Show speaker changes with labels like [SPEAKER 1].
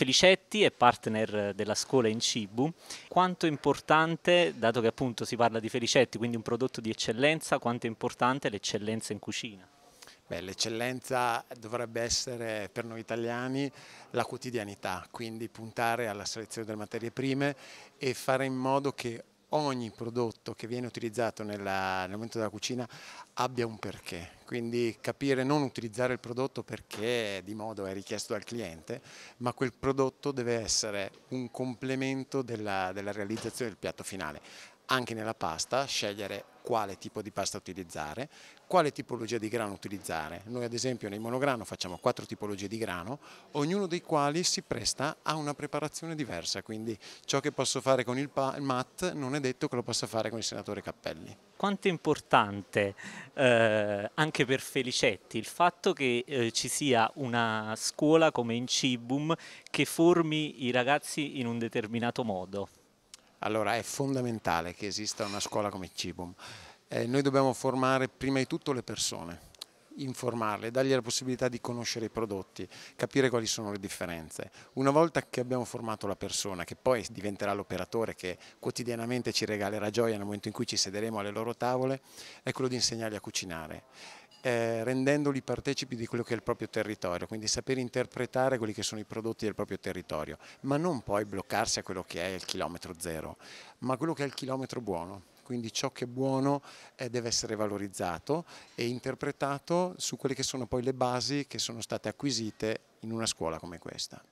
[SPEAKER 1] Felicetti è partner della scuola in Cibu. Quanto è importante, dato che appunto si parla di Felicetti, quindi un prodotto di eccellenza, quanto è importante l'eccellenza in cucina? Beh, l'eccellenza dovrebbe essere per noi italiani la quotidianità,
[SPEAKER 2] quindi puntare alla selezione delle materie prime e fare in modo che ogni prodotto che viene utilizzato nella, momento della cucina abbia un perché, quindi capire non utilizzare il prodotto perché di modo è richiesto dal cliente, ma quel prodotto deve essere un complemento della, della realizzazione del piatto finale. Anche nella pasta scegliere quale tipo di pasta utilizzare, quale tipologia di grano utilizzare. Noi ad esempio nel monograno facciamo quattro tipologie di grano, ognuno dei quali si presta a una preparazione diversa, quindi ciò che posso fare con il MAT non è detto che lo
[SPEAKER 1] possa fare con il senatore Cappelli. Quanto è importante eh, anche per Felicetti il fatto che eh, ci sia una scuola come Incibum che formi i ragazzi in un determinato modo? Allora è fondamentale
[SPEAKER 2] che esista una scuola come Cibum. Eh, noi dobbiamo formare prima di tutto le persone, informarle, dargli la possibilità di conoscere i prodotti, capire quali sono le differenze. Una volta che abbiamo formato la persona, che poi diventerà l'operatore che quotidianamente ci regalerà gioia nel momento in cui ci sederemo alle loro tavole, è quello di insegnargli a cucinare eh, rendendoli partecipi di quello che è il proprio territorio, quindi saper interpretare quelli che sono i prodotti del proprio territorio, ma non poi bloccarsi a quello che è il chilometro zero, ma quello che è il chilometro buono. Quindi ciò che è buono eh, deve essere valorizzato e interpretato su quelle che sono poi le basi che sono state acquisite in una scuola come questa.